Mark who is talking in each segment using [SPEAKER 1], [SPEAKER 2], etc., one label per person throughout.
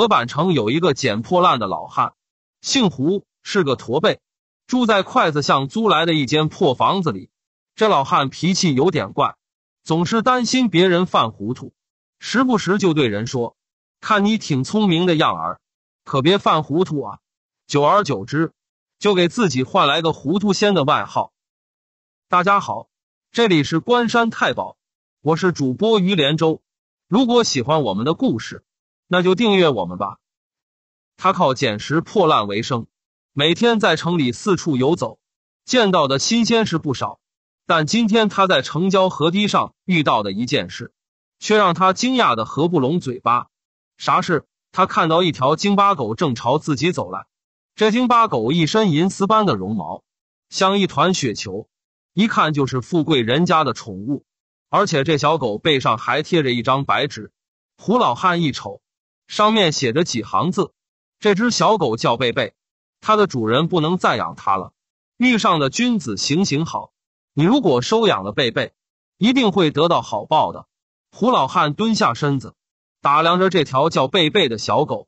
[SPEAKER 1] 河板城有一个捡破烂的老汉，姓胡，是个驼背，住在筷子巷租来的一间破房子里。这老汉脾气有点怪，总是担心别人犯糊涂，时不时就对人说：“看你挺聪明的样儿，可别犯糊涂啊！”久而久之，就给自己换来个“糊涂仙”的外号。大家好，这里是关山太保，我是主播于连洲。如果喜欢我们的故事，那就订阅我们吧。他靠捡拾破烂为生，每天在城里四处游走，见到的新鲜事不少。但今天他在城郊河堤上遇到的一件事，却让他惊讶的合不拢嘴巴。啥事？他看到一条京巴狗正朝自己走来。这京巴狗一身银丝般的绒毛，像一团雪球，一看就是富贵人家的宠物。而且这小狗背上还贴着一张白纸。胡老汉一瞅。上面写着几行字：“这只小狗叫贝贝，它的主人不能再养它了。遇上的君子行行好，你如果收养了贝贝，一定会得到好报的。”胡老汉蹲下身子，打量着这条叫贝贝的小狗。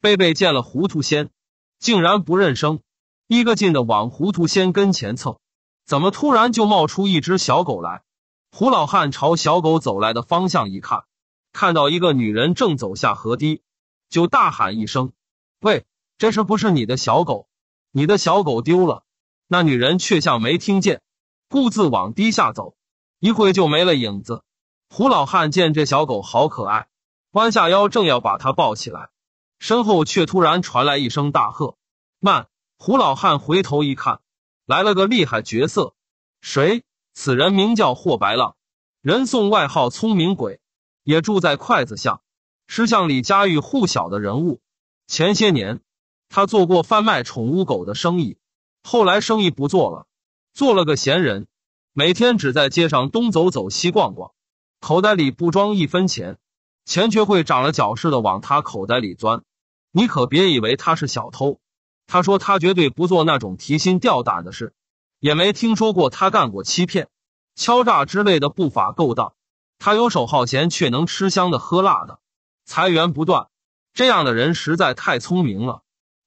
[SPEAKER 1] 贝贝见了糊涂仙，竟然不认生，一个劲的往糊涂仙跟前蹭。怎么突然就冒出一只小狗来？胡老汉朝小狗走来的方向一看。看到一个女人正走下河堤，就大喊一声：“喂，这是不是你的小狗？你的小狗丢了？”那女人却像没听见，顾自往堤下走，一会就没了影子。胡老汉见这小狗好可爱，弯下腰正要把它抱起来，身后却突然传来一声大喝：“慢！”胡老汉回头一看，来了个厉害角色。谁？此人名叫霍白浪，人送外号“聪明鬼”。也住在筷子巷，是巷里家喻户晓的人物。前些年，他做过贩卖宠物狗的生意，后来生意不做了，做了个闲人，每天只在街上东走走、西逛逛，口袋里不装一分钱，钱却会长了脚似的往他口袋里钻。你可别以为他是小偷，他说他绝对不做那种提心吊胆的事，也没听说过他干过欺骗、敲诈之类的不法勾当。他游手好闲，却能吃香的喝辣的，财源不断。这样的人实在太聪明了。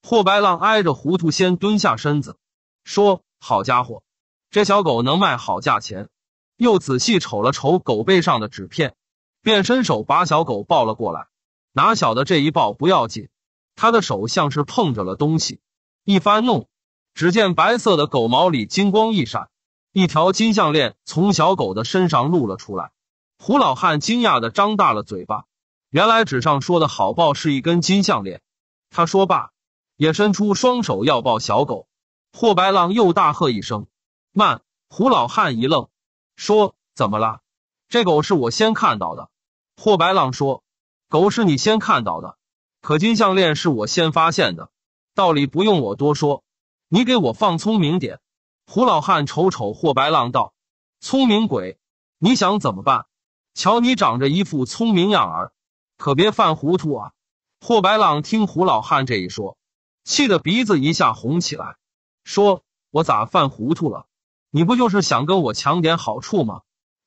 [SPEAKER 1] 霍白浪挨着糊涂仙蹲下身子，说：“好家伙，这小狗能卖好价钱。”又仔细瞅了瞅狗背上的纸片，便伸手把小狗抱了过来。哪晓得这一抱不要紧，他的手像是碰着了东西，一翻弄，只见白色的狗毛里金光一闪，一条金项链从小狗的身上露了出来。胡老汉惊讶的张大了嘴巴，原来纸上说的好报是一根金项链。他说罢，也伸出双手要抱小狗。霍白浪又大喝一声：“慢！”胡老汉一愣，说：“怎么啦？这狗是我先看到的。”霍白浪说：“狗是你先看到的，可金项链是我先发现的，道理不用我多说，你给我放聪明点。”胡老汉瞅瞅霍白浪道：“聪明鬼，你想怎么办？”瞧你长着一副聪明样儿，可别犯糊涂啊！霍白浪听胡老汉这一说，气得鼻子一下红起来，说：“我咋犯糊涂了？你不就是想跟我抢点好处吗？”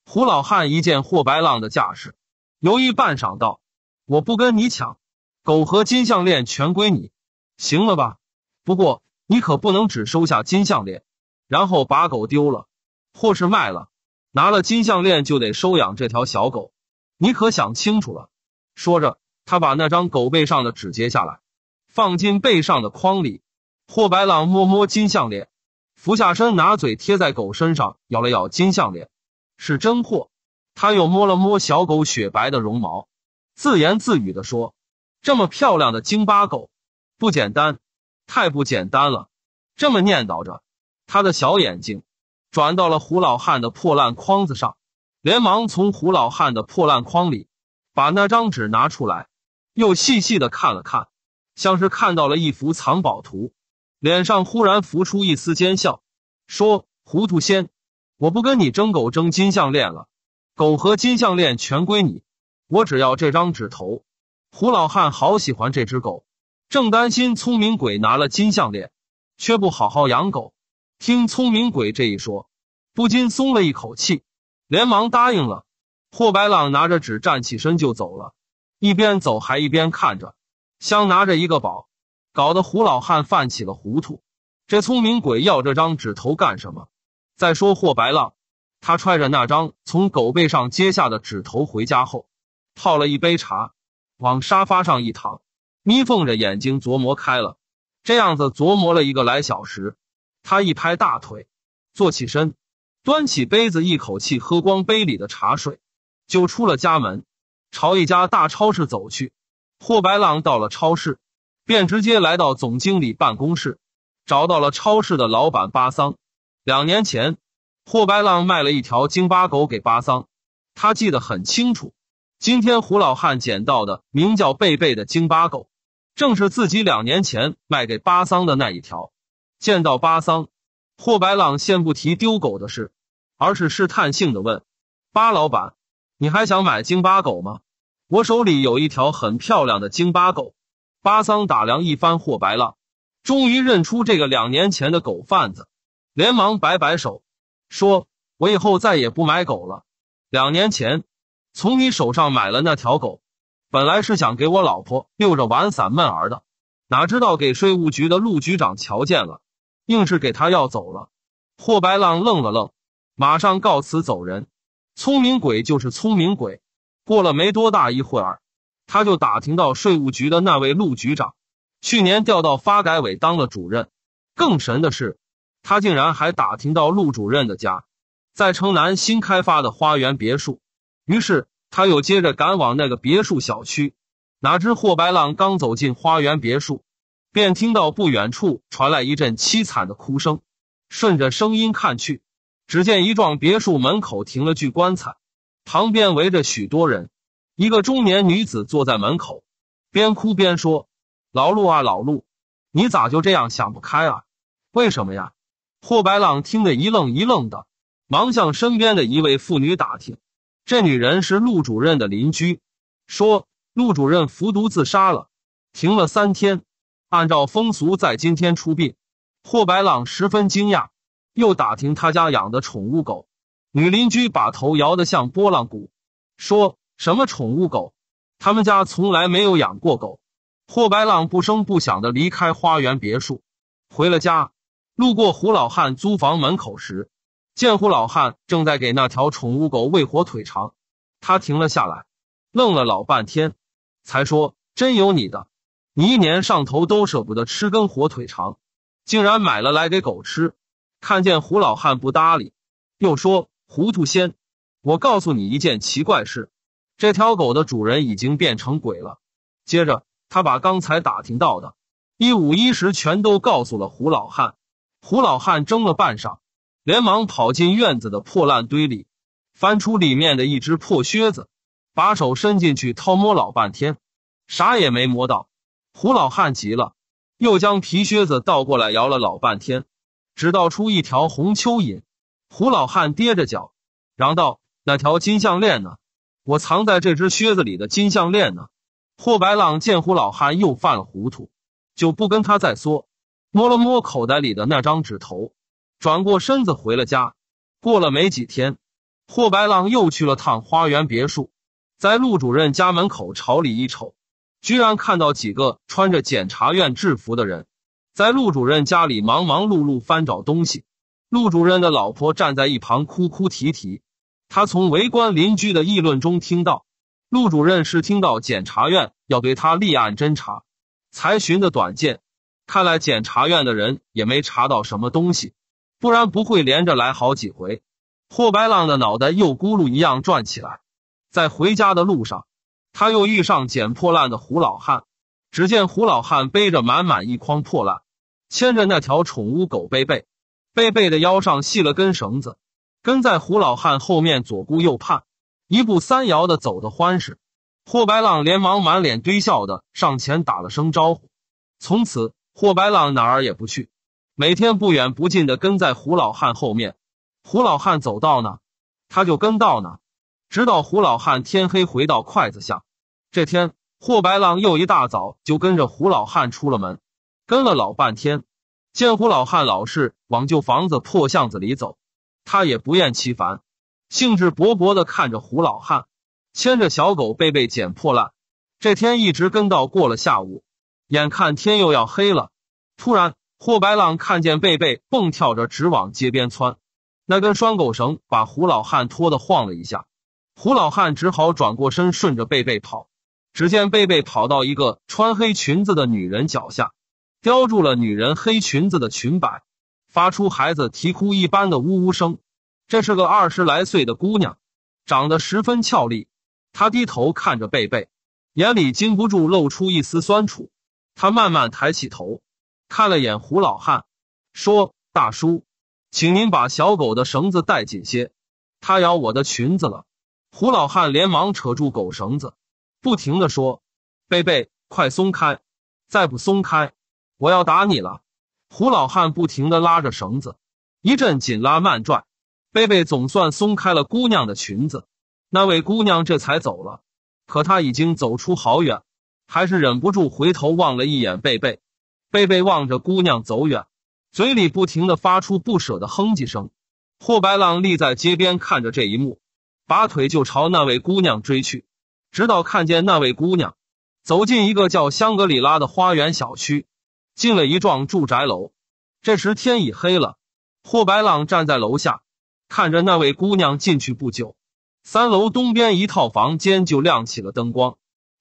[SPEAKER 1] 胡老汉一见霍白浪的架势，犹豫半晌，道：“我不跟你抢，狗和金项链全归你，行了吧？不过你可不能只收下金项链，然后把狗丢了，或是卖了。”拿了金项链就得收养这条小狗，你可想清楚了？说着，他把那张狗背上的纸揭下来，放进背上的筐里。霍白朗摸摸金项链，俯下身，拿嘴贴在狗身上，咬了咬金项链，是真货。他又摸了摸小狗雪白的绒毛，自言自语的说：“这么漂亮的京巴狗，不简单，太不简单了。”这么念叨着，他的小眼睛。转到了胡老汉的破烂筐子上，连忙从胡老汉的破烂筐里把那张纸拿出来，又细细的看了看，像是看到了一幅藏宝图，脸上忽然浮出一丝奸笑，说：“糊涂仙，我不跟你争狗争金项链了，狗和金项链全归你，我只要这张纸头。”胡老汉好喜欢这只狗，正担心聪明鬼拿了金项链，却不好好养狗。听聪明鬼这一说，不禁松了一口气，连忙答应了。霍白浪拿着纸站起身就走了，一边走还一边看着，像拿着一个宝，搞得胡老汉犯起了糊涂。这聪明鬼要这张纸头干什么？再说霍白浪，他揣着那张从狗背上接下的指头回家后，泡了一杯茶，往沙发上一躺，眯缝着眼睛琢磨开了。这样子琢磨了一个来小时。他一拍大腿，坐起身，端起杯子，一口气喝光杯里的茶水，就出了家门，朝一家大超市走去。霍白浪到了超市，便直接来到总经理办公室，找到了超市的老板巴桑。两年前，霍白浪卖了一条京巴狗给巴桑，他记得很清楚。今天胡老汉捡到的名叫贝贝的京巴狗，正是自己两年前卖给巴桑的那一条。见到巴桑，霍白浪先不提丢狗的事，而是试探性的问：“巴老板，你还想买京巴狗吗？我手里有一条很漂亮的京巴狗。”巴桑打量一番霍白浪，终于认出这个两年前的狗贩子，连忙摆摆手，说：“我以后再也不买狗了。两年前从你手上买了那条狗，本来是想给我老婆遛着玩散闷儿的，哪知道给税务局的陆局长瞧见了。”硬是给他要走了，霍白浪愣了愣，马上告辞走人。聪明鬼就是聪明鬼，过了没多大一会儿，他就打听到税务局的那位陆局长，去年调到发改委当了主任。更神的是，他竟然还打听到陆主任的家在城南新开发的花园别墅。于是他又接着赶往那个别墅小区，哪知霍白浪刚走进花园别墅。便听到不远处传来一阵凄惨的哭声，顺着声音看去，只见一幢别墅门口停了具棺材，旁边围着许多人。一个中年女子坐在门口，边哭边说：“老陆啊，老陆，你咋就这样想不开啊？为什么呀？”霍白浪听得一愣一愣的，忙向身边的一位妇女打听，这女人是陆主任的邻居，说陆主任服毒自杀了，停了三天。按照风俗，在今天出殡。霍白浪十分惊讶，又打听他家养的宠物狗。女邻居把头摇得像拨浪鼓，说什么宠物狗？他们家从来没有养过狗。霍白浪不声不响的离开花园别墅，回了家。路过胡老汉租房门口时，见胡老汉正在给那条宠物狗喂火腿肠，他停了下来，愣了老半天，才说：“真有你的。”你一年上头都舍不得吃根火腿肠，竟然买了来给狗吃。看见胡老汉不搭理，又说糊涂仙，我告诉你一件奇怪事：这条狗的主人已经变成鬼了。接着，他把刚才打听到的，一五一十全都告诉了胡老汉。胡老汉怔了半晌，连忙跑进院子的破烂堆里，翻出里面的一只破靴子，把手伸进去掏摸老半天，啥也没摸到。胡老汉急了，又将皮靴子倒过来摇了老半天，只倒出一条红蚯蚓。胡老汉跌着脚，嚷道：“那条金项链呢？我藏在这只靴子里的金项链呢？”霍白浪见胡老汉又犯了糊涂，就不跟他再说，摸了摸口袋里的那张纸头，转过身子回了家。过了没几天，霍白浪又去了趟花园别墅，在陆主任家门口朝里一瞅。居然看到几个穿着检察院制服的人，在陆主任家里忙忙碌碌翻找东西。陆主任的老婆站在一旁哭哭啼啼。他从围观邻居的议论中听到，陆主任是听到检察院要对他立案侦查才寻的短见。看来检察院的人也没查到什么东西，不然不会连着来好几回。霍白浪的脑袋又咕噜一样转起来，在回家的路上。他又遇上捡破烂的胡老汉，只见胡老汉背着满满一筐破烂，牵着那条宠物狗贝贝，贝贝的腰上系了根绳子，跟在胡老汉后面左顾右盼，一步三摇的走得欢实。霍白浪连忙满脸堆笑的上前打了声招呼。从此，霍白浪哪儿也不去，每天不远不近的跟在胡老汉后面，胡老汉走到哪，他就跟到哪。直到胡老汉天黑回到筷子巷。这天，霍白浪又一大早就跟着胡老汉出了门，跟了老半天，见胡老汉老是往旧房子破巷子里走，他也不厌其烦，兴致勃勃的看着胡老汉牵着小狗贝贝捡破烂。这天一直跟到过了下午，眼看天又要黑了，突然霍白浪看见贝贝蹦跳着直往街边窜，那根拴狗绳把胡老汉拖的晃了一下。胡老汉只好转过身，顺着贝贝跑。只见贝贝跑到一个穿黑裙子的女人脚下，叼住了女人黑裙子的裙摆，发出孩子啼哭一般的呜呜声。这是个二十来岁的姑娘，长得十分俏丽。她低头看着贝贝，眼里禁不住露出一丝酸楚。她慢慢抬起头，看了眼胡老汉，说：“大叔，请您把小狗的绳子带紧些，它咬我的裙子了。”胡老汉连忙扯住狗绳子，不停的说：“贝贝，快松开！再不松开，我要打你了！”胡老汉不停的拉着绳子，一阵紧拉慢拽，贝贝总算松开了姑娘的裙子。那位姑娘这才走了，可她已经走出好远，还是忍不住回头望了一眼贝贝。贝贝望着姑娘走远，嘴里不停的发出不舍的哼唧声。霍白浪立在街边看着这一幕。拔腿就朝那位姑娘追去，直到看见那位姑娘走进一个叫香格里拉的花园小区，进了一幢住宅楼。这时天已黑了，霍白浪站在楼下看着那位姑娘进去不久，三楼东边一套房间就亮起了灯光，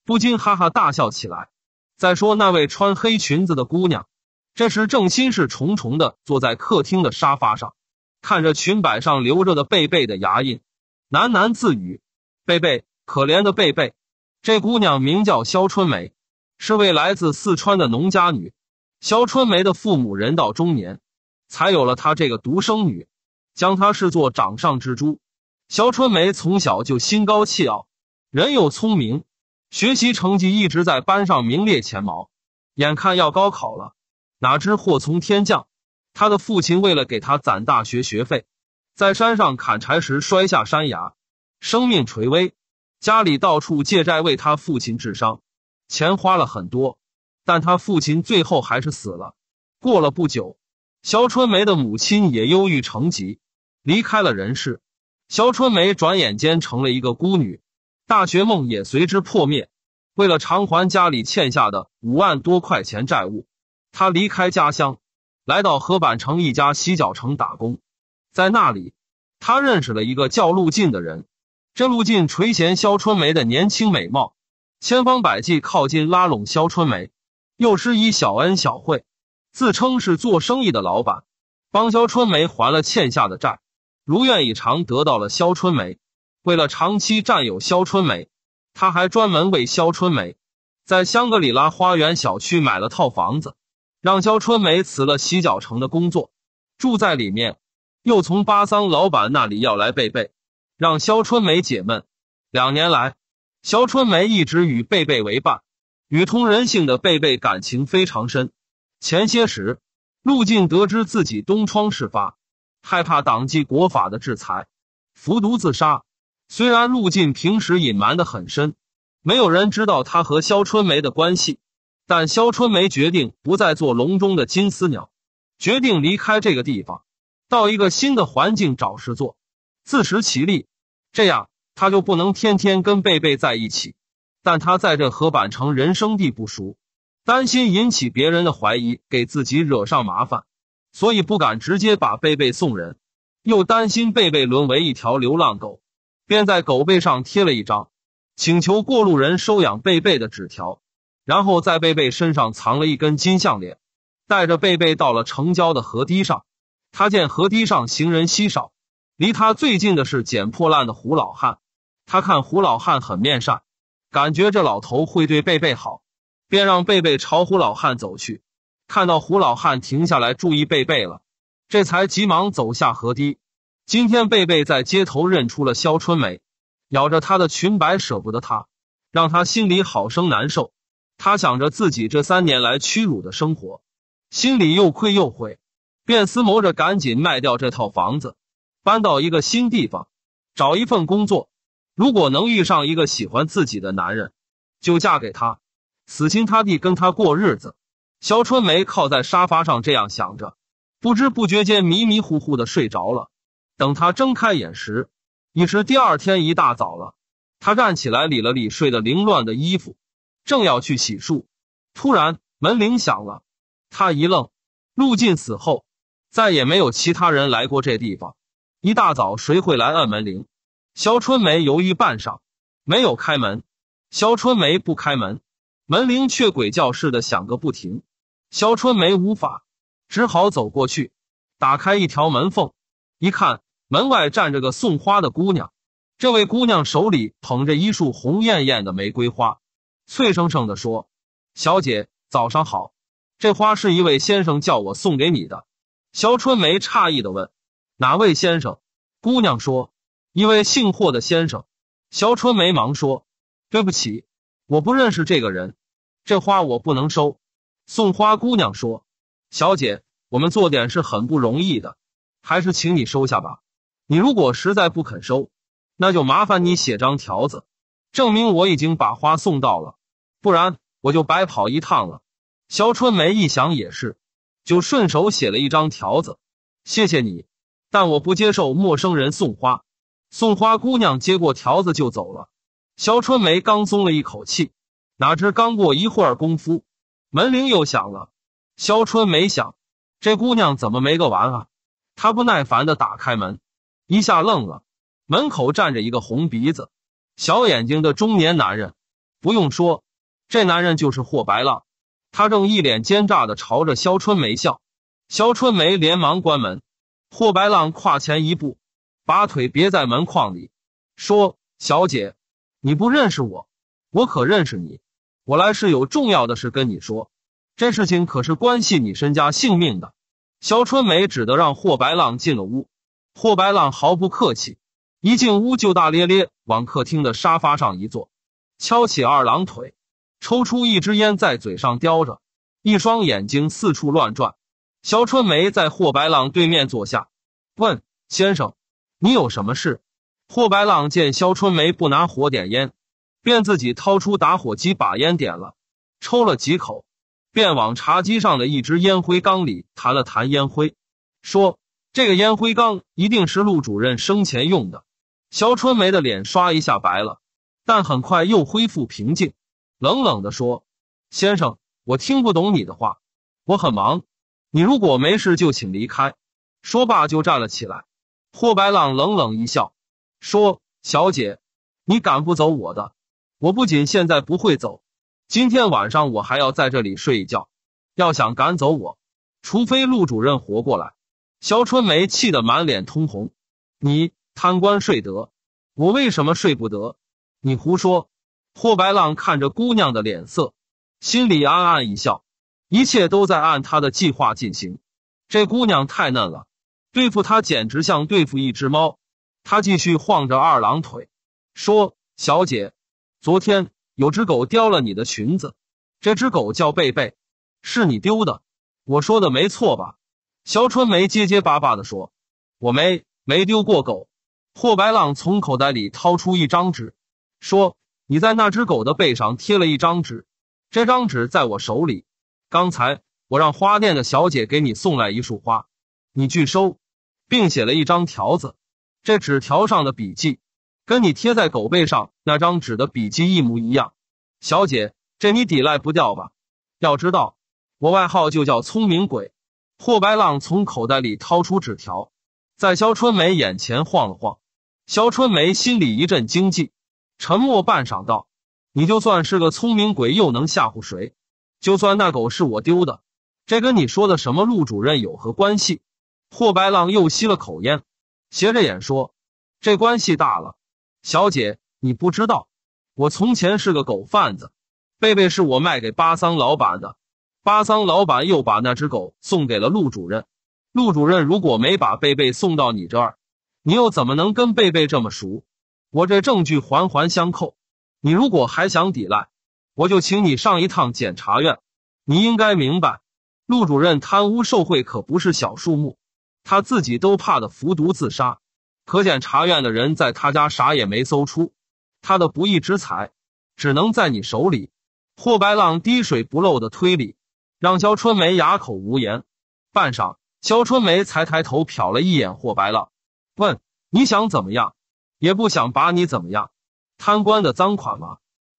[SPEAKER 1] 不禁哈哈大笑起来。再说那位穿黑裙子的姑娘，这时正心事重重的坐在客厅的沙发上，看着裙摆上留着的贝贝的牙印。喃喃自语：“贝贝，可怜的贝贝。”这姑娘名叫肖春梅，是位来自四川的农家女。肖春梅的父母人到中年，才有了她这个独生女，将她视作掌上之珠。肖春梅从小就心高气傲，人又聪明，学习成绩一直在班上名列前茅。眼看要高考了，哪知祸从天降，她的父亲为了给她攒大学学费。在山上砍柴时摔下山崖，生命垂危。家里到处借债为他父亲治伤，钱花了很多，但他父亲最后还是死了。过了不久，肖春梅的母亲也忧郁成疾，离开了人世。肖春梅转眼间成了一个孤女，大学梦也随之破灭。为了偿还家里欠下的五万多块钱债务，她离开家乡，来到河板城一家洗脚城打工。在那里，他认识了一个叫陆晋的人。这陆晋垂涎肖春梅的年轻美貌，千方百计靠近拉拢肖春梅，又施以小恩小惠，自称是做生意的老板，帮肖春梅还了欠下的债，如愿以偿得到了肖春梅。为了长期占有肖春梅，他还专门为肖春梅在香格里拉花园小区买了套房子，让肖春梅辞了洗脚城的工作，住在里面。又从巴桑老板那里要来贝贝，让肖春梅解闷。两年来，肖春梅一直与贝贝为伴，与通人性的贝贝感情非常深。前些时，陆晋得知自己东窗事发，害怕党纪国法的制裁，服毒自杀。虽然陆晋平时隐瞒的很深，没有人知道他和肖春梅的关系，但肖春梅决定不再做笼中的金丝鸟，决定离开这个地方。到一个新的环境找事做，自食其力，这样他就不能天天跟贝贝在一起。但他在这河板城人生地不熟，担心引起别人的怀疑，给自己惹上麻烦，所以不敢直接把贝贝送人。又担心贝贝沦为一条流浪狗，便在狗背上贴了一张请求过路人收养贝贝的纸条，然后在贝贝身上藏了一根金项链，带着贝贝到了城郊的河堤上。他见河堤上行人稀少，离他最近的是捡破烂的胡老汉。他看胡老汉很面善，感觉这老头会对贝贝好，便让贝贝朝胡老汉走去。看到胡老汉停下来注意贝贝了，这才急忙走下河堤。今天贝贝在街头认出了肖春梅，咬着她的裙摆，舍不得她，让他心里好生难受。他想着自己这三年来屈辱的生活，心里又愧又悔。便思谋着赶紧卖掉这套房子，搬到一个新地方，找一份工作。如果能遇上一个喜欢自己的男人，就嫁给他，死心塌地跟他过日子。肖春梅靠在沙发上这样想着，不知不觉间迷迷糊糊的睡着了。等她睁开眼时，已是第二天一大早了。她站起来理了理睡得凌乱的衣服，正要去洗漱，突然门铃响了。她一愣，陆晋死后。再也没有其他人来过这地方。一大早谁会来按门铃？肖春梅犹豫半晌，没有开门。肖春梅不开门，门铃却鬼叫似的响个不停。肖春梅无法，只好走过去，打开一条门缝，一看门外站着个送花的姑娘。这位姑娘手里捧着一束红艳艳的玫瑰花，脆生生地说：“小姐，早上好。这花是一位先生叫我送给你的。”肖春梅诧异的问：“哪位先生？”姑娘说：“一位姓霍的先生。”肖春梅忙说：“对不起，我不认识这个人，这花我不能收。”送花姑娘说：“小姐，我们做点是很不容易的，还是请你收下吧。你如果实在不肯收，那就麻烦你写张条子，证明我已经把花送到了，不然我就白跑一趟了。”肖春梅一想也是。就顺手写了一张条子，谢谢你，但我不接受陌生人送花。送花姑娘接过条子就走了。肖春梅刚松了一口气，哪知刚过一会儿功夫，门铃又响了。肖春梅想，这姑娘怎么没个完啊？她不耐烦地打开门，一下愣了。门口站着一个红鼻子、小眼睛的中年男人。不用说，这男人就是霍白浪。他正一脸奸诈的朝着肖春梅笑，肖春梅连忙关门。霍白浪跨前一步，把腿别在门框里，说：“小姐，你不认识我，我可认识你。我来是有重要的事跟你说，这事情可是关系你身家性命的。”肖春梅只得让霍白浪进了屋。霍白浪毫不客气，一进屋就大咧咧往客厅的沙发上一坐，翘起二郎腿。抽出一支烟，在嘴上叼着，一双眼睛四处乱转。肖春梅在霍白浪对面坐下，问：“先生，你有什么事？”霍白浪见肖春梅不拿火点烟，便自己掏出打火机把烟点了，抽了几口，便往茶几上的一只烟灰缸里弹了弹烟灰，说：“这个烟灰缸一定是陆主任生前用的。”肖春梅的脸刷一下白了，但很快又恢复平静。冷冷地说：“先生，我听不懂你的话。我很忙，你如果没事就请离开。”说罢就站了起来。霍白浪冷冷一笑，说：“小姐，你赶不走我的。我不仅现在不会走，今天晚上我还要在这里睡一觉。要想赶走我，除非陆主任活过来。”肖春梅气得满脸通红：“你贪官睡得，我为什么睡不得？你胡说！”霍白浪看着姑娘的脸色，心里暗暗一笑，一切都在按他的计划进行。这姑娘太嫩了，对付她简直像对付一只猫。他继续晃着二郎腿，说：“小姐，昨天有只狗叼了你的裙子，这只狗叫贝贝，是你丢的。我说的没错吧？”肖春梅结结巴巴的说：“我没没丢过狗。”霍白浪从口袋里掏出一张纸，说。你在那只狗的背上贴了一张纸，这张纸在我手里。刚才我让花店的小姐给你送来一束花，你拒收，并写了一张条子。这纸条上的笔记跟你贴在狗背上那张纸的笔记一模一样。小姐，这你抵赖不掉吧？要知道，我外号就叫聪明鬼。霍白浪从口袋里掏出纸条，在肖春梅眼前晃了晃。肖春梅心里一阵惊悸。沉默半晌，道：“你就算是个聪明鬼，又能吓唬谁？就算那狗是我丢的，这跟你说的什么陆主任有何关系？”霍白浪又吸了口烟，斜着眼说：“这关系大了，小姐，你不知道，我从前是个狗贩子，贝贝是我卖给巴桑老板的，巴桑老板又把那只狗送给了陆主任。陆主任如果没把贝贝送到你这儿，你又怎么能跟贝贝这么熟？”我这证据环环相扣，你如果还想抵赖，我就请你上一趟检察院。你应该明白，陆主任贪污受贿可不是小数目，他自己都怕的服毒自杀。可检察院的人在他家啥也没搜出，他的不义之财只能在你手里。霍白浪滴水不漏的推理，让肖春梅哑口无言。半晌，肖春梅才抬头瞟了一眼霍白浪，问：“你想怎么样？”也不想把你怎么样，贪官的赃款嘛，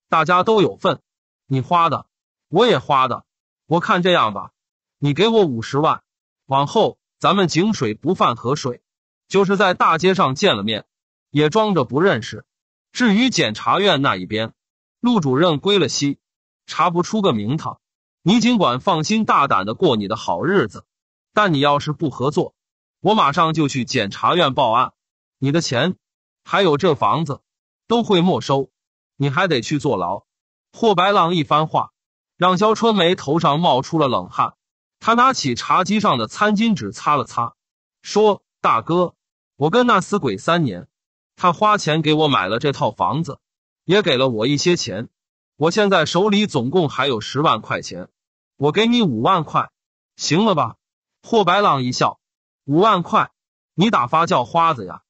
[SPEAKER 1] 大家都有份，你花的，我也花的。我看这样吧，你给我五十万，往后咱们井水不犯河水，就是在大街上见了面，也装着不认识。至于检察院那一边，陆主任归了西，查不出个名堂，你尽管放心大胆的过你的好日子。但你要是不合作，我马上就去检察院报案，你的钱。还有这房子，都会没收，你还得去坐牢。霍白浪一番话，让肖春梅头上冒出了冷汗。他拿起茶几上的餐巾纸擦了擦，说：“大哥，我跟那死鬼三年，他花钱给我买了这套房子，也给了我一些钱。我现在手里总共还有十万块钱，我给你五万块，行了吧？”霍白浪一笑：“五万块，你打发叫花子呀？”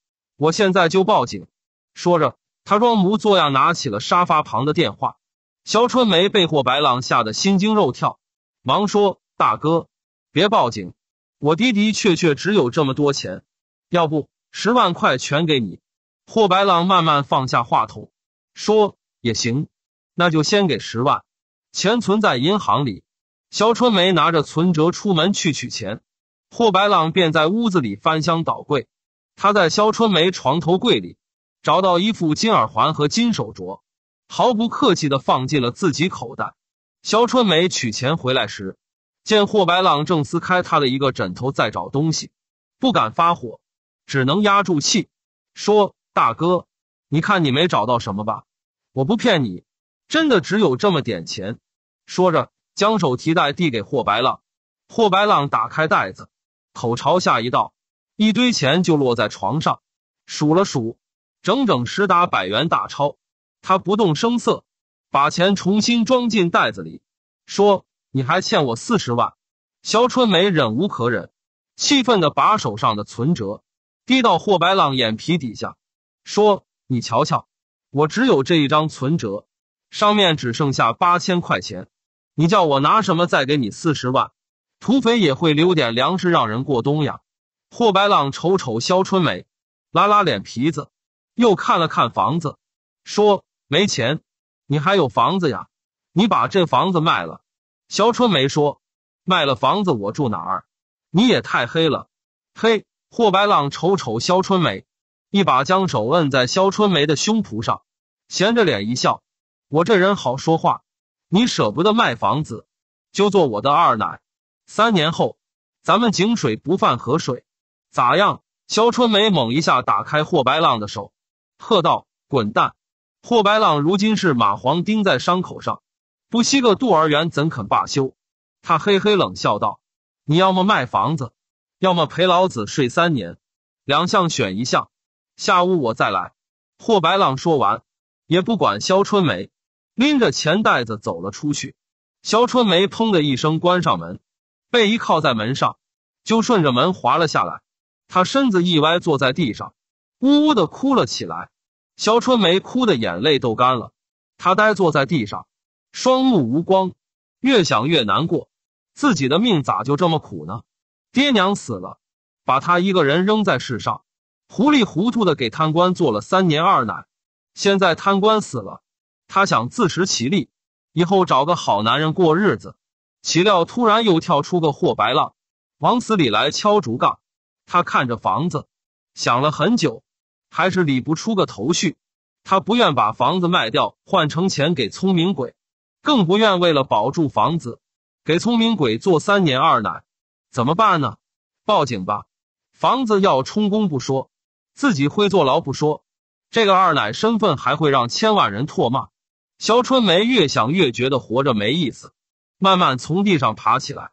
[SPEAKER 1] 我现在就报警！说着，他装模作样拿起了沙发旁的电话。肖春梅被霍白浪吓得心惊肉跳，忙说：“大哥，别报警！我的的确确只有这么多钱。要不，十万块全给你。”霍白浪慢慢放下话筒，说：“也行，那就先给十万，钱存在银行里。”肖春梅拿着存折出门去取钱，霍白浪便在屋子里翻箱倒柜。他在肖春梅床头柜里找到一副金耳环和金手镯，毫不客气地放进了自己口袋。肖春梅取钱回来时，见霍白浪正撕开他的一个枕头在找东西，不敢发火，只能压住气说：“大哥，你看你没找到什么吧？我不骗你，真的只有这么点钱。”说着，将手提袋递给霍白浪。霍白浪打开袋子，口朝下一道。一堆钱就落在床上，数了数，整整十沓百元大钞。他不动声色，把钱重新装进袋子里，说：“你还欠我四十万。”肖春梅忍无可忍，气愤的把手上的存折递到霍白浪眼皮底下，说：“你瞧瞧，我只有这一张存折，上面只剩下八千块钱。你叫我拿什么再给你四十万？土匪也会留点粮食让人过冬呀。”霍白浪瞅瞅肖春梅，拉拉脸皮子，又看了看房子，说：“没钱，你还有房子呀？你把这房子卖了。”肖春梅说：“卖了房子，我住哪儿？”“你也太黑了。”嘿，霍白浪瞅瞅肖春梅，一把将手摁在肖春梅的胸脯上，闲着脸一笑：“我这人好说话，你舍不得卖房子，就做我的二奶。三年后，咱们井水不犯河水。”咋样？肖春梅猛一下打开霍白浪的手，喝道：“滚蛋！”霍白浪如今是蚂蟥钉在伤口上，不吸个肚儿元怎肯罢休？他嘿嘿冷笑道：“你要么卖房子，要么陪老子睡三年，两项选一项。下午我再来。”霍白浪说完，也不管肖春梅，拎着钱袋子走了出去。肖春梅砰的一声关上门，背依靠在门上，就顺着门滑了下来。他身子一歪，坐在地上，呜呜的哭了起来。肖春梅哭的眼泪都干了，她呆坐在地上，双目无光，越想越难过，自己的命咋就这么苦呢？爹娘死了，把她一个人扔在世上，糊里糊涂的给贪官做了三年二奶，现在贪官死了，她想自食其力，以后找个好男人过日子，岂料突然又跳出个霍白浪，往死里来敲竹杠。他看着房子，想了很久，还是理不出个头绪。他不愿把房子卖掉换成钱给聪明鬼，更不愿为了保住房子给聪明鬼做三年二奶，怎么办呢？报警吧，房子要充公不说，自己会坐牢不说，这个二奶身份还会让千万人唾骂。肖春梅越想越觉得活着没意思，慢慢从地上爬起来，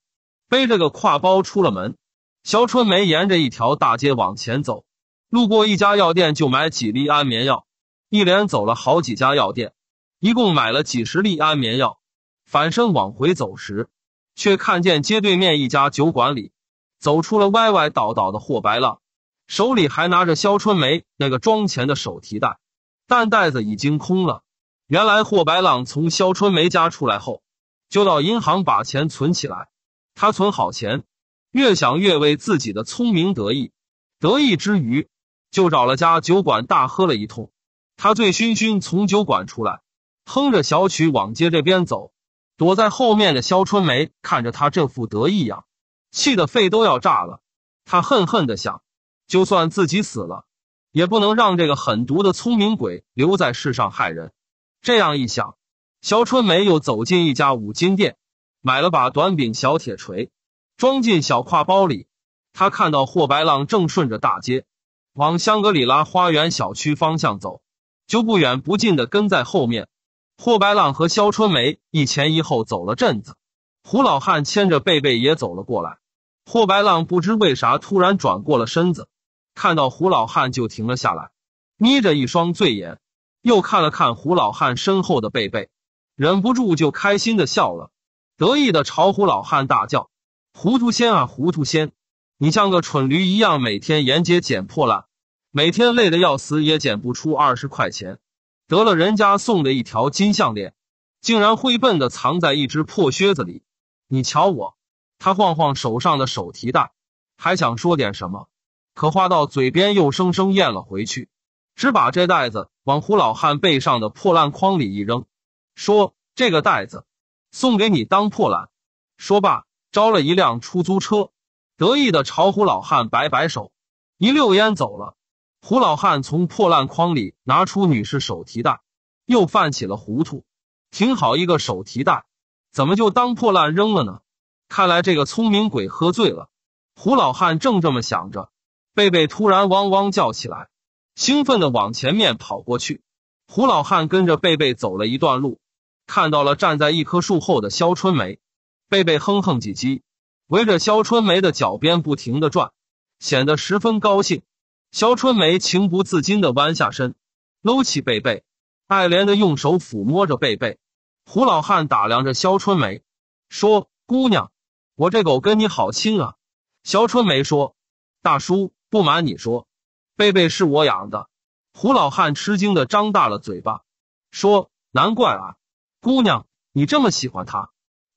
[SPEAKER 1] 背着个挎包出了门。肖春梅沿着一条大街往前走，路过一家药店就买几粒安眠药，一连走了好几家药店，一共买了几十粒安眠药。返身往回走时，却看见街对面一家酒馆里走出了歪歪倒倒的霍白浪，手里还拿着肖春梅那个装钱的手提袋，但袋子已经空了。原来霍白浪从肖春梅家出来后，就到银行把钱存起来，他存好钱。越想越为自己的聪明得意，得意之余，就找了家酒馆大喝了一通。他醉醺醺从酒馆出来，哼着小曲往街这边走。躲在后面的肖春梅看着他这副得意样，气得肺都要炸了。他恨恨的想：就算自己死了，也不能让这个狠毒的聪明鬼留在世上害人。这样一想，肖春梅又走进一家五金店，买了把短柄小铁锤。装进小挎包里，他看到霍白浪正顺着大街往香格里拉花园小区方向走，就不远不近的跟在后面。霍白浪和肖春梅一前一后走了阵子，胡老汉牵着贝贝也走了过来。霍白浪不知为啥突然转过了身子，看到胡老汉就停了下来，眯着一双醉眼，又看了看胡老汉身后的贝贝，忍不住就开心的笑了，得意的朝胡老汉大叫。糊涂仙啊，糊涂仙，你像个蠢驴一样，每天沿街捡破烂，每天累得要死也捡不出二十块钱，得了人家送的一条金项链，竟然会笨的藏在一只破靴子里。你瞧我，他晃晃手上的手提袋，还想说点什么，可话到嘴边又生生咽了回去，只把这袋子往胡老汉背上的破烂筐里一扔，说：“这个袋子送给你当破烂。”说罢。招了一辆出租车，得意的朝胡老汉摆摆手，一溜烟走了。胡老汉从破烂筐里拿出女士手提袋，又犯起了糊涂：挺好一个手提袋，怎么就当破烂扔了呢？看来这个聪明鬼喝醉了。胡老汉正这么想着，贝贝突然汪汪叫起来，兴奋的往前面跑过去。胡老汉跟着贝贝走了一段路，看到了站在一棵树后的肖春梅。贝贝哼哼唧唧，围着肖春梅的脚边不停的转，显得十分高兴。肖春梅情不自禁的弯下身，搂起贝贝，爱怜的用手抚摸着贝贝。胡老汉打量着肖春梅，说：“姑娘，我这狗跟你好亲啊。”肖春梅说：“大叔，不瞒你说，贝贝是我养的。”胡老汉吃惊的张大了嘴巴，说：“难怪啊，姑娘，你这么喜欢它。”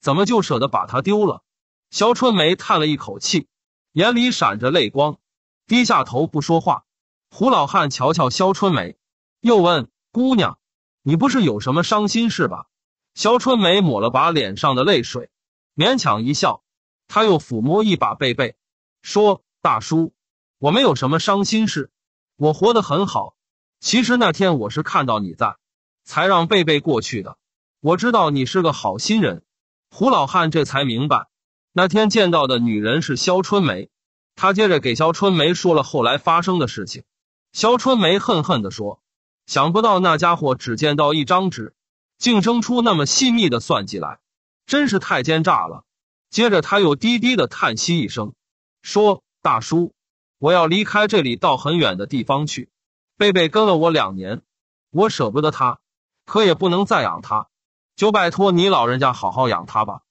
[SPEAKER 1] 怎么就舍得把它丢了？肖春梅叹了一口气，眼里闪着泪光，低下头不说话。胡老汉瞧瞧肖春梅，又问：“姑娘，你不是有什么伤心事吧？”肖春梅抹了把脸上的泪水，勉强一笑。他又抚摸一把贝贝，说：“大叔，我没有什么伤心事，我活得很好。其实那天我是看到你在，才让贝贝过去的。我知道你是个好心人。”胡老汉这才明白，那天见到的女人是肖春梅。他接着给肖春梅说了后来发生的事情。肖春梅恨恨的说：“想不到那家伙只见到一张纸，竟生出那么细密的算计来，真是太奸诈了。”接着他又低低的叹息一声，说：“大叔，我要离开这里到很远的地方去。贝贝跟了我两年，我舍不得他，可也不能再养他。”就拜托你老人家好好养他吧。”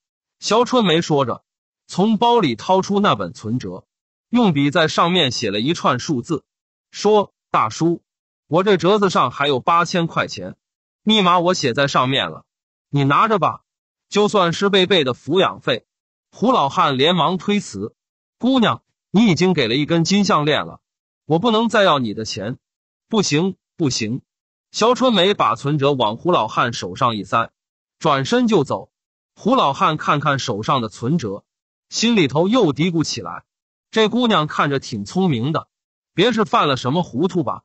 [SPEAKER 1] 肖春梅说着，从包里掏出那本存折，用笔在上面写了一串数字，说：“大叔，我这折子上还有八千块钱，密码我写在上面了，你拿着吧，就算是贝贝的抚养费。”胡老汉连忙推辞：“姑娘，你已经给了一根金项链了，我不能再要你的钱，不行不行。”肖春梅把存折往胡老汉手上一塞。转身就走，胡老汉看看手上的存折，心里头又嘀咕起来：“这姑娘看着挺聪明的，别是犯了什么糊涂吧？”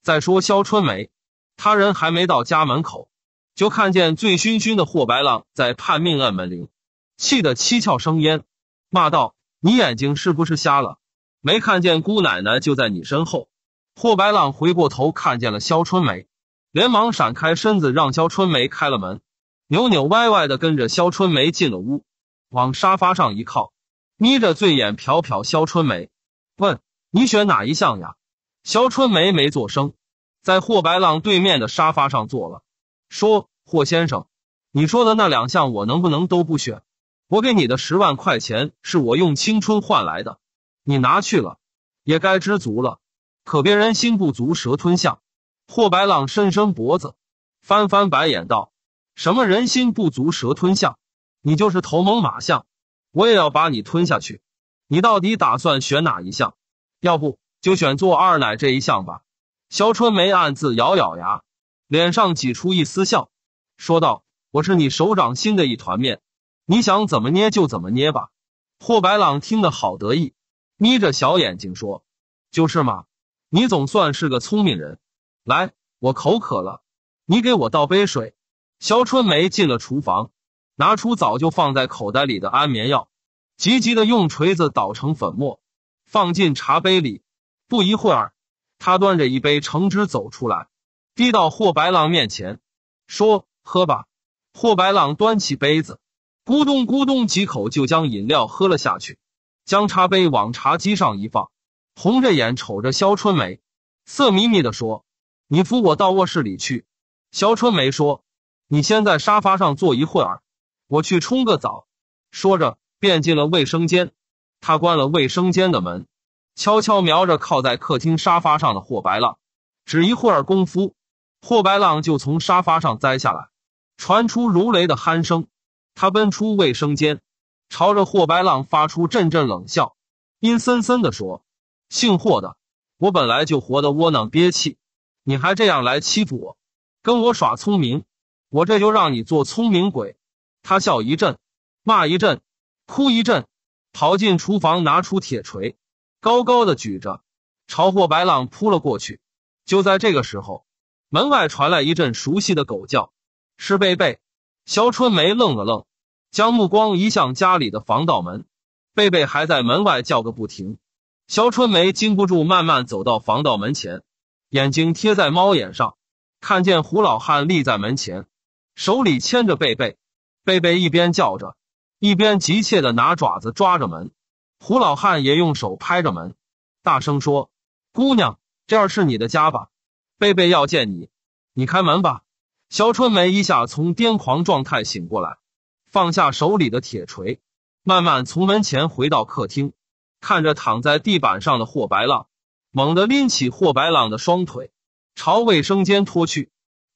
[SPEAKER 1] 再说肖春梅，他人还没到家门口，就看见醉醺醺的霍白浪在判命案门铃，气得七窍生烟，骂道：“你眼睛是不是瞎了？没看见姑奶奶就在你身后？”霍白浪回过头看见了肖春梅，连忙闪开身子，让肖春梅开了门。扭扭歪歪的跟着肖春梅进了屋，往沙发上一靠，眯着醉眼瞟瞟肖春梅，问：“你选哪一项呀？”肖春梅没做声，在霍白浪对面的沙发上坐了，说：“霍先生，你说的那两项我能不能都不选？我给你的十万块钱是我用青春换来的，你拿去了也该知足了，可别人心不足蛇吞象。”霍白浪伸伸脖子，翻翻白眼道。什么人心不足蛇吞象，你就是头蒙马象，我也要把你吞下去。你到底打算选哪一项？要不就选做二奶这一项吧。肖春梅暗自咬咬牙，脸上挤出一丝笑，说道：“我是你手掌心的一团面，你想怎么捏就怎么捏吧。”霍白朗听得好得意，眯着小眼睛说：“就是嘛，你总算是个聪明人。来，我口渴了，你给我倒杯水。”肖春梅进了厨房，拿出早就放在口袋里的安眠药，急急的用锤子捣成粉末，放进茶杯里。不一会儿，她端着一杯橙汁走出来，递到霍白浪面前，说：“喝吧。”霍白浪端起杯子，咕咚咕咚几口就将饮料喝了下去，将茶杯往茶几上一放，红着眼瞅着肖春梅，色眯眯的说：“你扶我到卧室里去。”肖春梅说。你先在沙发上坐一会儿，我去冲个澡。说着，便进了卫生间。他关了卫生间的门，悄悄瞄着靠在客厅沙发上的霍白浪。只一会儿功夫，霍白浪就从沙发上栽下来，传出如雷的鼾声。他奔出卫生间，朝着霍白浪发出阵阵冷笑，阴森森的说：“姓霍的，我本来就活得窝囊憋气，你还这样来欺负我，跟我耍聪明。”我这就让你做聪明鬼！他笑一阵，骂一阵，哭一阵，跑进厨房，拿出铁锤，高高的举着，朝霍白浪扑了过去。就在这个时候，门外传来一阵熟悉的狗叫，是贝贝。肖春梅愣了愣，将目光移向家里的防盗门。贝贝还在门外叫个不停。肖春梅禁不住慢慢走到防盗门前，眼睛贴在猫眼上，看见胡老汉立在门前。手里牵着贝贝，贝贝一边叫着，一边急切地拿爪子抓着门。胡老汉也用手拍着门，大声说：“姑娘，这儿是你的家吧？贝贝要见你，你开门吧。”肖春梅一下从癫狂状态醒过来，放下手里的铁锤，慢慢从门前回到客厅，看着躺在地板上的霍白浪，猛地拎起霍白浪的双腿，朝卫生间拖去。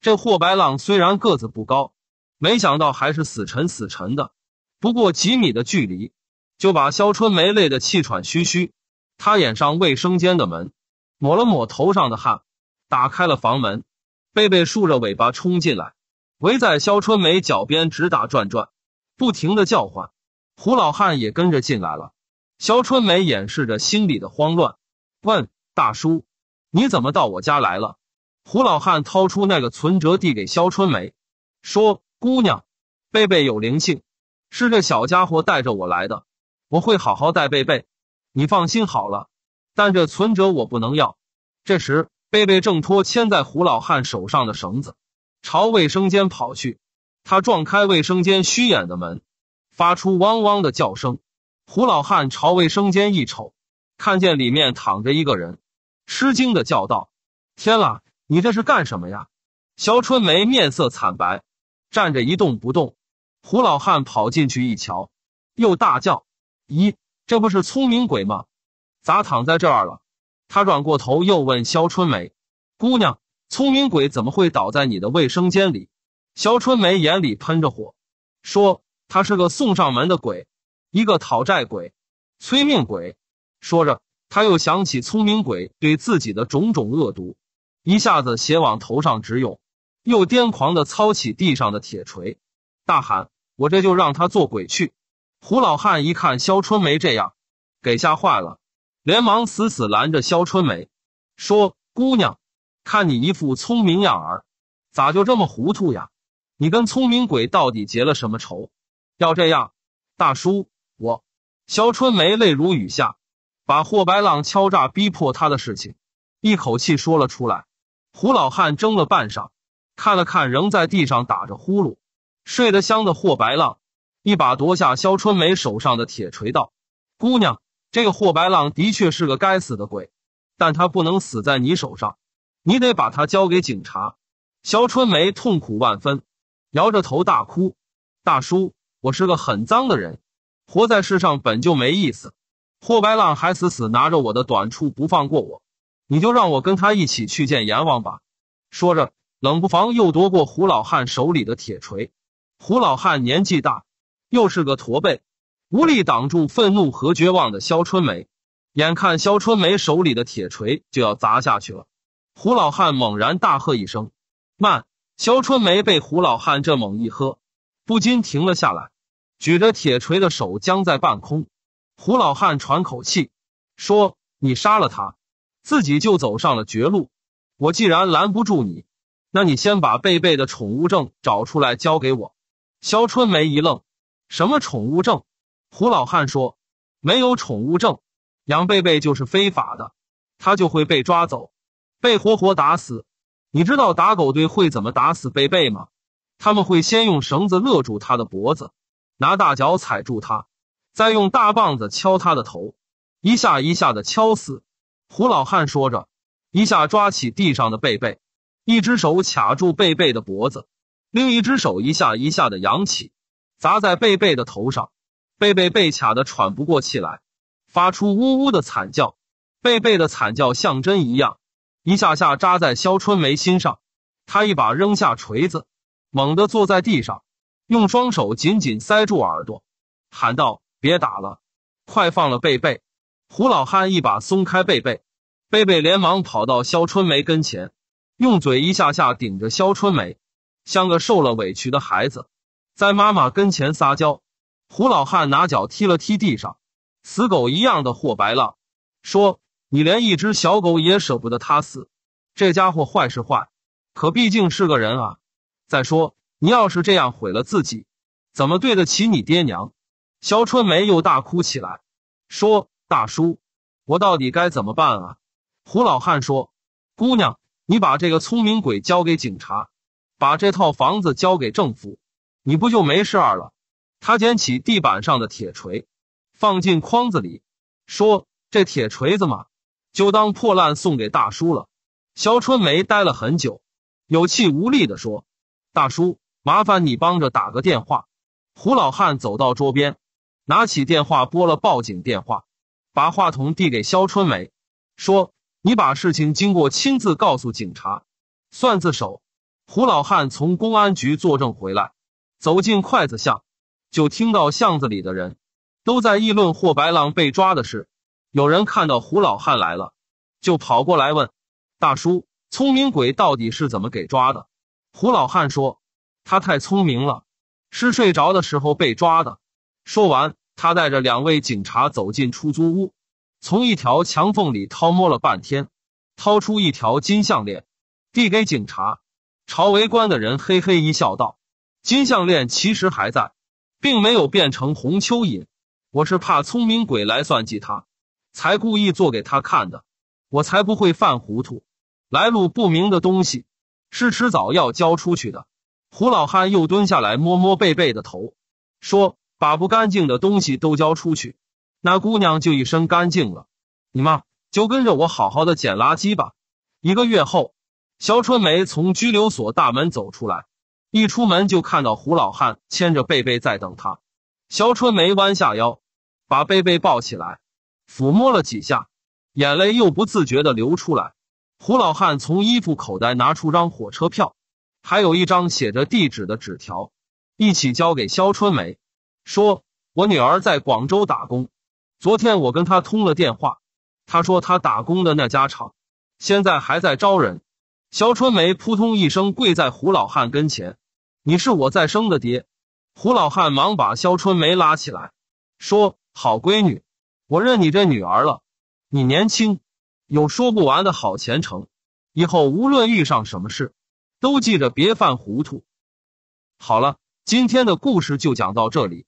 [SPEAKER 1] 这霍白浪虽然个子不高，没想到还是死沉死沉的。不过几米的距离，就把肖春梅累得气喘吁吁。他掩上卫生间的门，抹了抹头上的汗，打开了房门。贝贝竖着尾巴冲进来，围在肖春梅脚边直打转转，不停的叫唤。胡老汉也跟着进来了。肖春梅掩饰着心里的慌乱，问：“大叔，你怎么到我家来了？”胡老汉掏出那个存折，递给肖春梅，说：“姑娘，贝贝有灵性，是这小家伙带着我来的，我会好好带贝贝，你放心好了。但这存折我不能要。”这时，贝贝挣脱牵在胡老汉手上的绳子，朝卫生间跑去。他撞开卫生间虚掩的门，发出汪汪的叫声。胡老汉朝卫生间一瞅，看见里面躺着一个人，吃惊的叫道：“天啦！”你这是干什么呀？肖春梅面色惨白，站着一动不动。胡老汉跑进去一瞧，又大叫：“咦，这不是聪明鬼吗？咋躺在这儿了？”他转过头又问肖春梅：“姑娘，聪明鬼怎么会倒在你的卫生间里？”肖春梅眼里喷着火，说：“他是个送上门的鬼，一个讨债鬼，催命鬼。”说着，他又想起聪明鬼对自己的种种恶毒。一下子血往头上直涌，又癫狂的操起地上的铁锤，大喊：“我这就让他做鬼去！”胡老汉一看肖春梅这样，给吓坏了，连忙死死拦着肖春梅，说：“姑娘，看你一副聪明样儿，咋就这么糊涂呀？你跟聪明鬼到底结了什么仇？要这样，大叔，我……”肖春梅泪如雨下，把霍白浪敲诈逼迫她的事情一口气说了出来。胡老汉争了半晌，看了看仍在地上打着呼噜、睡得香的霍白浪，一把夺下肖春梅手上的铁锤，道：“姑娘，这个霍白浪的确是个该死的鬼，但他不能死在你手上，你得把他交给警察。”肖春梅痛苦万分，摇着头大哭：“大叔，我是个很脏的人，活在世上本就没意思。霍白浪还死死拿着我的短处不放过我。”你就让我跟他一起去见阎王吧！说着，冷不防又夺过胡老汉手里的铁锤。胡老汉年纪大，又是个驼背，无力挡住愤怒和绝望的肖春梅。眼看肖春梅手里的铁锤就要砸下去了，胡老汉猛然大喝一声：“慢！”肖春梅被胡老汉这猛一喝，不禁停了下来，举着铁锤的手僵在半空。胡老汉喘口气，说：“你杀了他。”自己就走上了绝路。我既然拦不住你，那你先把贝贝的宠物证找出来交给我。肖春梅一愣：“什么宠物证？”胡老汉说：“没有宠物证，养贝贝就是非法的，他就会被抓走，被活活打死。你知道打狗队会怎么打死贝贝吗？他们会先用绳子勒住他的脖子，拿大脚踩住他，再用大棒子敲他的头，一下一下的敲死。”胡老汉说着，一下抓起地上的贝贝，一只手卡住贝贝的脖子，另一只手一下一下的扬起，砸在贝贝的头上。贝贝被卡得喘不过气来，发出呜呜的惨叫。贝贝的惨叫像针一样，一下下扎在肖春梅心上。她一把扔下锤子，猛地坐在地上，用双手紧紧塞住耳朵，喊道：“别打了，快放了贝贝！”胡老汉一把松开贝贝，贝贝连忙跑到肖春梅跟前，用嘴一下下顶着肖春梅，像个受了委屈的孩子，在妈妈跟前撒娇。胡老汉拿脚踢了踢地上，死狗一样的霍白浪说：“你连一只小狗也舍不得它死，这家伙坏是坏，可毕竟是个人啊。再说你要是这样毁了自己，怎么对得起你爹娘？”肖春梅又大哭起来，说。大叔，我到底该怎么办啊？胡老汉说：“姑娘，你把这个聪明鬼交给警察，把这套房子交给政府，你不就没事儿了？”他捡起地板上的铁锤，放进筐子里，说：“这铁锤子嘛，就当破烂送给大叔了。”肖春梅待了很久，有气无力的说：“大叔，麻烦你帮着打个电话。”胡老汉走到桌边，拿起电话拨了报警电话。把话筒递给肖春梅，说：“你把事情经过亲自告诉警察，算自首。”胡老汉从公安局作证回来，走进筷子巷，就听到巷子里的人都在议论霍白狼被抓的事。有人看到胡老汉来了，就跑过来问：“大叔，聪明鬼到底是怎么给抓的？”胡老汉说：“他太聪明了，是睡着的时候被抓的。”说完。他带着两位警察走进出租屋，从一条墙缝里掏摸了半天，掏出一条金项链，递给警察，朝围观的人嘿嘿一笑，道：“金项链其实还在，并没有变成红蚯蚓。我是怕聪明鬼来算计他，才故意做给他看的。我才不会犯糊涂，来路不明的东西是迟早要交出去的。”胡老汉又蹲下来摸摸贝贝的头，说。把不干净的东西都交出去，那姑娘就一身干净了。你妈就跟着我好好的捡垃圾吧。一个月后，肖春梅从拘留所大门走出来，一出门就看到胡老汉牵着贝贝在等她。肖春梅弯下腰，把贝贝抱起来，抚摸了几下，眼泪又不自觉的流出来。胡老汉从衣服口袋拿出张火车票，还有一张写着地址的纸条，一起交给肖春梅。说：“我女儿在广州打工，昨天我跟她通了电话，她说她打工的那家厂现在还在招人。”肖春梅扑通一声跪在胡老汉跟前：“你是我再生的爹！”胡老汉忙把肖春梅拉起来，说：“好闺女，我认你这女儿了。你年轻，有说不完的好前程。以后无论遇上什么事，都记着别犯糊涂。”好了，今天的故事就讲到这里。